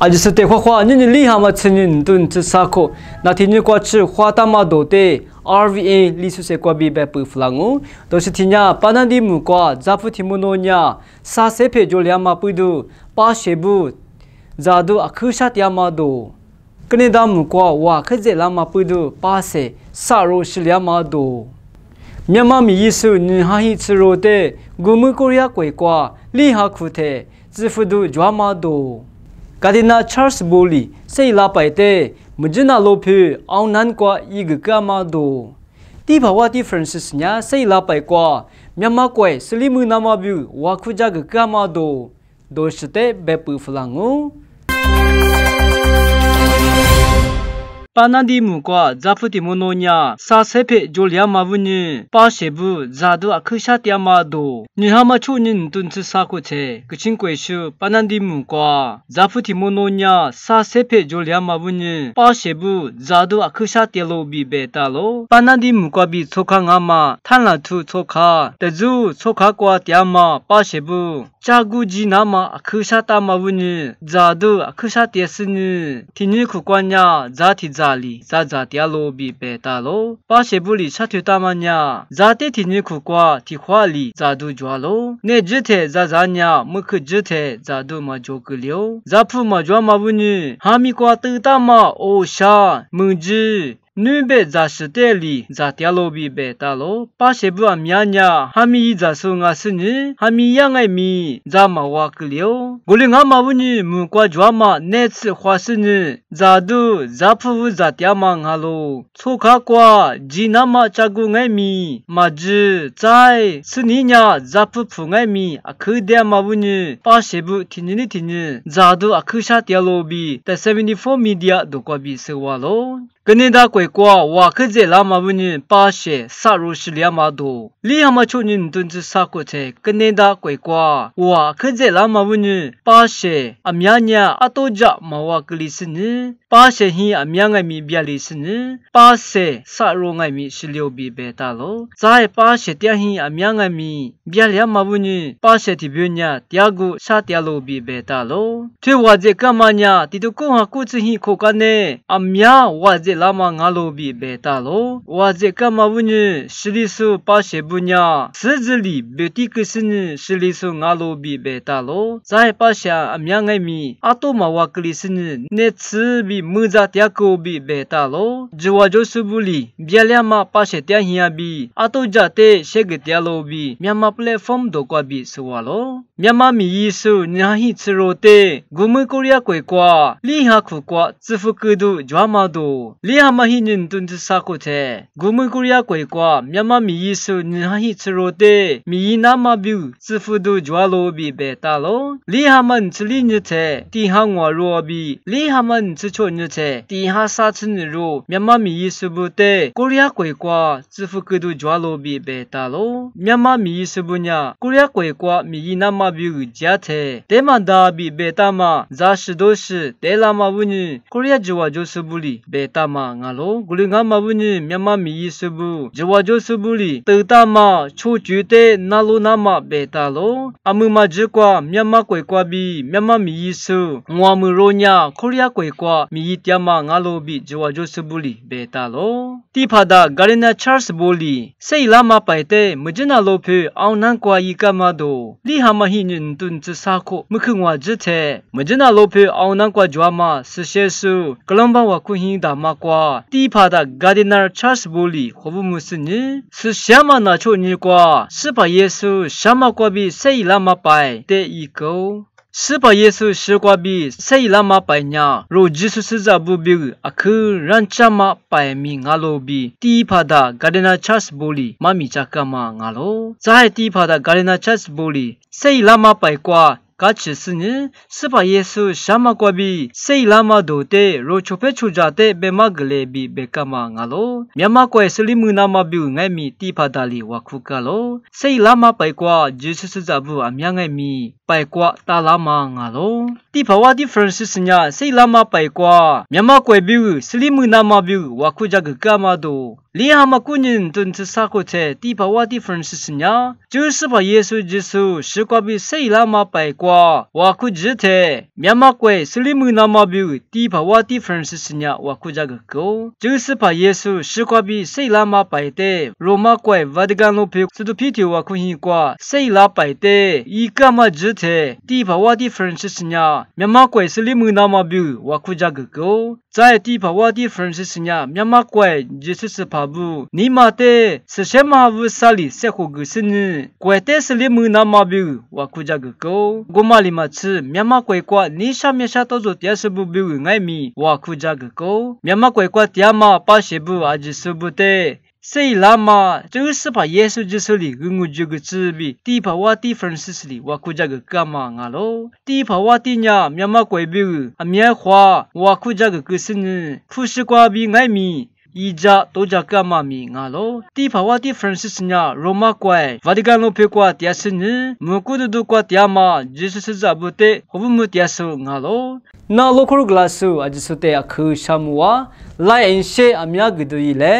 aji se te khwa khwa ni ni li ha ma chinin tun che sa kho na thi ni kwa che khwa ta ma do te RVA li su se kwa bi be pu flangu to se thi nya panan di mu kwa za phu thi mu no nya sa se phe jo lya ma pu du pa she bu za du akhu sha tya ma do kne da mu kwa wa khe je la ma pu du pa se sa ro shi lya ma do မြန်မာမီယေစုနဟာဟီချရိုတဲ့ဂူမူကိုရီးယားကွယ်ကွာလီဟာခုတဲ့ဇီဖဒူဂျွာမာဒိုကာဒီနာချားလ်စ်ဘိုလီစေလာပိုင်တဲ့မဂျနာလိုဖေအောင်နန်ကွာဤကကမာဒိုတီဘဝတီဖရန်စစ်ညာစေလာပိုင်ကွာမြန်မာကွယ်စလီမူနာမဘူးဝါခုကြကကမာဒိုဒိုစတဲ့ဘေပူဖလာငူပါနန်ဒီမူကွာဇာဖုတိမနိုညာစာဆေဖေဂျိုလျာမဝညင်ပါရှေဘူးဇာဒုအခရှာတယမဒိုညဟာမချုံညင်တွန်စစာကိုချေကချင်းကွေရှုပါနန်ဒီမူကွာဇာဖုတိမနိုညာစာဆေဖေဂျိုလျာမဝညင်ပါရှေဘူးဇာဒုအခရှာတယလိုဘီဘေတာလိုပါနန်ဒီမူကွာဘီဆိုခါငါမထန်လာထုဆိုခါတဇုဆိုခါကွာတယမပါရှေဘူးဂျာဂူဂျီနာမအခရှာတမဝညင်ဇာဒုအခရှာတယစနင်တိနိခုကွာညာဇာတိဇာတာလီဇာဇာတရားလိုဘီပေတာလိုပါရှေဘူးလီဆထွေတာမညာဇာတိတီနိခုကွာတီခွာလီဇာဒူဂျွာလိုနေဂျစ်တဲ့ဇာဇာညာမခဂျစ်တဲ့ဇာဒူမဂျိုကလျောဇာဖုမဂျွာမဘူးနီဟာမီကွာတူတာမအိုရှာမွန်ဂျီနွင်းဘဲဇာစတဲလီဇာတယာလိုဘီဘဲတာလိုပါရှေဘွာမြာညာဟာမီဇာဆုငါစနင်ဟာမီယငိုင်မီဇာမဝါကလျောဂိုလင်ငါမဝနီမွန်ကွာဂျွာမနဲချ်ခွာစနင်ဇာဒူဇာဖူဇာတယာမငါလိုချိုခါကွာဂျီနာမချာဂူငိုင်မီမာဂျီဇိုင်စနီညာဇာဖူဖူငိုင်မီအခုဒဲမဝနီပါရှေဘတင်နီတင်ဇာဒူအခုရှာတယာလိုဘီ74မီဒီယာဒိုကဘီဆေဝါလိုကနေဒါကွယ်ကွာဝါခဇေလာမဝင်းပါရှေဆာရိုရှလျာမာဒိုလီယမချုံညင်တွန်ချစကုချေကနေဒါကွယ်ကွာဝါခဇေလာမဝင်းပါရှေအမြညာအတောကြမဝကလီစနပါရှေဟင်းအမြငိုင်မီပြလီစနပါဆေဆာရိုငိုင်မီရှလျောဘီဘေတာလိုဇာရဲ့ပါရှေတဟင်းအမြငိုင်မီပြလျာမဝင်းပါရှေတိပြညာတရားကိုရှာတရားလိုဘီဘေတာလိုထေဝါဇေကမညာတီတကုဟာကုချဟင်းခိုကနေအမြဝါဇေလာမငါလိုဘီဘေတာလိုဝါဇေကမဝညရှလီဆူပါရှေဘူညာစဇလီဘေတိကစနရှလီဆူငါလိုဘီဘေတာလိုဇိုင်ပါရှာအများငိုက်မီအတုမဝါကလီစနနေချဘီမူဇာတယကိုဘီဘေတာလိုဂျဝါဂျိုဆူဘူလီဗျာလျာမပါရှေတယဟီယာဘီအတုကြတဲ့ရှေကတယလိုဘီမြန်မာပလက်ဖောင်းဒိုကဘီဆိုဝါလိုမြန်မာမီယီဆူညာဟီချရိုတေဂူမကိုရီးယားကွယ်ကွာလီဟာခုကွာဇဖုကဒူဂျွာမာဒူလီယာမဟိနင်တွန်တဆာကိုတဲ့ဂုမကိုရီးယားကွယ်ကွာမြန်မာမီယီဆူနဟိချရိုတေမီယီနာမဘျူစဖူဒူဂျွာလိုဘီဘေတာလိုလီဟာမန်ချလီညစ်တဲ့တီဟာငွာရောဘီလီဟာမန်ချချိုညစ်တဲ့တီဟာစာချင်ရိုမြန်မာမီယီဆူဘူတေကိုရီးယားကွယ်ကွာစဖူကဒူဂျွာလိုဘီဘေတာလိုမြန်မာမီယီဆူဘူညာကိုရီးယားကွယ်ကွာမီယီနာမဘျူဂျာတဲ့တေမန်ဒါဘီဘေတာမဇာရှိဒိုရှိတေလာမဝူနီကိုရီးယားဂျွာဂျိုဆူဘူလီဘေတာမငါလုံးဂုလင်္ဂမဘူးညမြမမီစဘူးဂျဝါဂျိုစဘူးလီတေတာမချိုကျွေတဲ့နာလိုနာမဘေတာလုံးအမှုမဂျကွာမြမကွယ်ကွာပြီးမြမမီစငွာမူရောညာခိုရီးယားကွယ်ကွာမီတျမငါလိုပြီးဂျဝါဂျိုစဘူးလီဘေတာလုံးတိဖာဒဂရနာချားစ်ဘူးလီစိတ်လာမပိုင်တဲ့မဂျနာလိုဖေအောင်နန်ကွာဤကမတို့လီဟာမဟိညွန်းတွန်းစစာခိုမခုငွာဂျတဲ့မဂျနာလိုဖေအောင်နန်ကွာဂျွာမဆရှေဆူကလမ်ဘဝခုဟင်းဒါမကွာတီဖာတာဂါဒီနာချာ့စ်ဘူလီခဘမှုစနီဆရှမနာချိုနီကွာစပယေဆူရှမကွာဘီစေလာမပိုင်တေဤကောစပယေဆုရှေကွာဘီစေလာမပိုင်ညာရိုဂျီဆုစဇဘူဘီအခုရန်ချမပိုင်မီငါလိုဘီတီဖာဒါဂါဒနာချတ်ဘူလီမမီချကမငါလိုဇာဟတီဖာဒါဂါဒနာချတ်ဘူလီစေလာမပိုင်ကွာကချစနစပယေဆုရှာမကွာဘီစိတ်လာမဒိုတေရိုချိုဖဲချူကြတဲ့ဘေမဂလေဘီဘေကမငါလိုမြမကွယ်စလီမူနာမဘူငဲ့မီတိဖာတာလီဝခုကလိုစိတ်လာမပိုက်ကွာဂျေဆုစဇဘူအမြငဲ့မီပိုက်ကွာတာလာမငါလိုတိဖဝတိဖရန်စစ်ညာစိတ်လာမပိုက်ကွာမြမကွယ်ဘူစလီမူနာမဘူဝခုကြကကမဒိုလီဟာမကုညင်တွန်ချစာကိုချေတီဘဝတီဖရန်စစ်ညာဂျူးစဘယေဆုဂျေဆုရှကွာဘီစေလာမပိုင်ကွာဝါခုဂျေသေမြမကွဲစလီမူနာမဘူတီဘဝတီဖရန်စစ်ညာဝါခုဂျာကိုဂျူးစဘယေဆုရှကွာဘီစေလာမပိုင်တဲ့ရိုမကွဲဗာတီကန်လိုဖေစတုဖီတီဝါခုဟင်ကွာစေလာပိုင်တဲ့ဤကမဂျေသေတီဘဝတီဖရန်စစ်ညာမြမကွဲစလီမူနာမဘူဝါခုဂျာကိုဇာတီဘဝတီဖရန်စစ်ညာမြမကွဲဂျေဆုစဘပါဘူးနီမာတဲဆရှမဝဆာလီဆက်ခုကစနကွယ်တဲစလီမူနာမဘူဝခုကြကကိုဂိုမလီမချမြန်မာကွယ်ကွာနီရှာမြရှာတော့ဆိုပြဆဘူဘူငိုင်မီဝခုကြကကိုမြန်မာကွယ်ကွာတရားမပါရှိဘူးအဂျီဆဘူတဲစေလာမသူစပါယေရှုဂျေဆုလီဂငုဂျုဂချဘီတီဘဝတီဖရန်စစ်လီဝါခုဂျဂကမငါလိုတီဘဝတီညာမြမကွယ်ဘီအမြဲခွာဝါခုဂျဂကစင်းခုရှိကွာဘီငိုင်မီဤကြတိုးကြကမမီငါလောတီဖဝတီဖရန်စစ်ညာရိုမကွယ်ဗာတီကန်လိုဖေကွာတျာစင်းမကုဒဒုကွာတျာမာဂျေဆုစဇဘုတေဟဘုမတျာဆုငါလောနာလိုခရဂလာဆုအဂျဆုတေအခုရှာမူဝါလိုက်အင်ရှေအမြဂဒူဤလေ